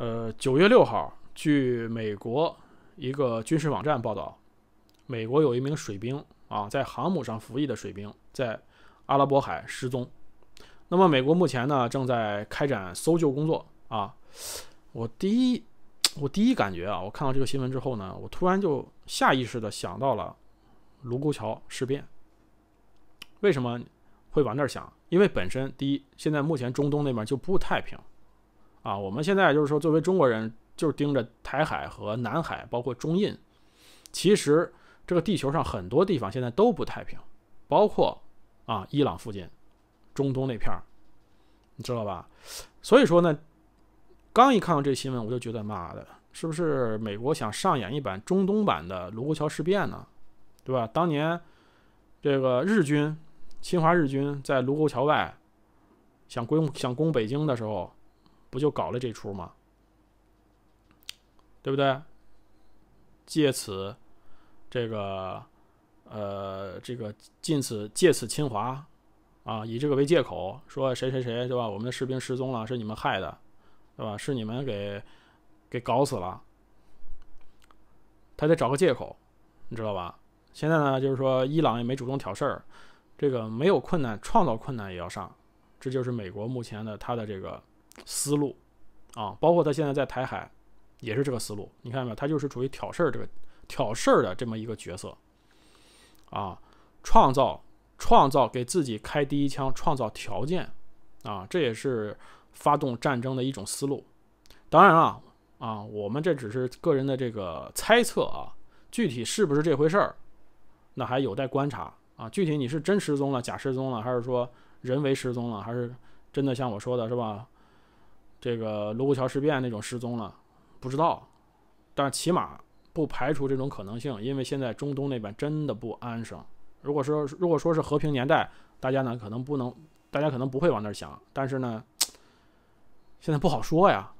呃，九月六号，据美国一个军事网站报道，美国有一名水兵啊，在航母上服役的水兵在阿拉伯海失踪。那么，美国目前呢，正在开展搜救工作啊。我第一，我第一感觉啊，我看到这个新闻之后呢，我突然就下意识的想到了卢沟桥事变。为什么会往那儿想？因为本身第一，现在目前中东那边就不太平。啊，我们现在就是说，作为中国人，就是盯着台海和南海，包括中印。其实，这个地球上很多地方现在都不太平，包括啊，伊朗附近，中东那片儿，你知道吧？所以说呢，刚一看到这新闻，我就觉得妈的，是不是美国想上演一版中东版的卢沟桥事变呢？对吧？当年这个日军侵华日军在卢沟桥外想攻想攻北京的时候。不就搞了这出吗？对不对？借此这个呃，这个借此借此侵华啊，以这个为借口说谁谁谁对吧？我们的士兵失踪了，是你们害的，对吧？是你们给给搞死了，他得找个借口，你知道吧？现在呢，就是说伊朗也没主动挑事儿，这个没有困难创造困难也要上，这就是美国目前的他的这个。思路，啊，包括他现在在台海，也是这个思路。你看没有？他就是处于挑事儿这个挑事儿的这么一个角色，啊，创造创造给自己开第一枪，创造条件，啊，这也是发动战争的一种思路。当然了，啊，我们这只是个人的这个猜测啊，具体是不是这回事儿，那还有待观察啊。具体你是真失踪了，假失踪了，还是说人为失踪了，还是真的像我说的，是吧？这个卢沟桥事变那种失踪了，不知道，但起码不排除这种可能性，因为现在中东那边真的不安生。如果说如果说是和平年代，大家呢可能不能，大家可能不会往那儿想，但是呢，现在不好说呀。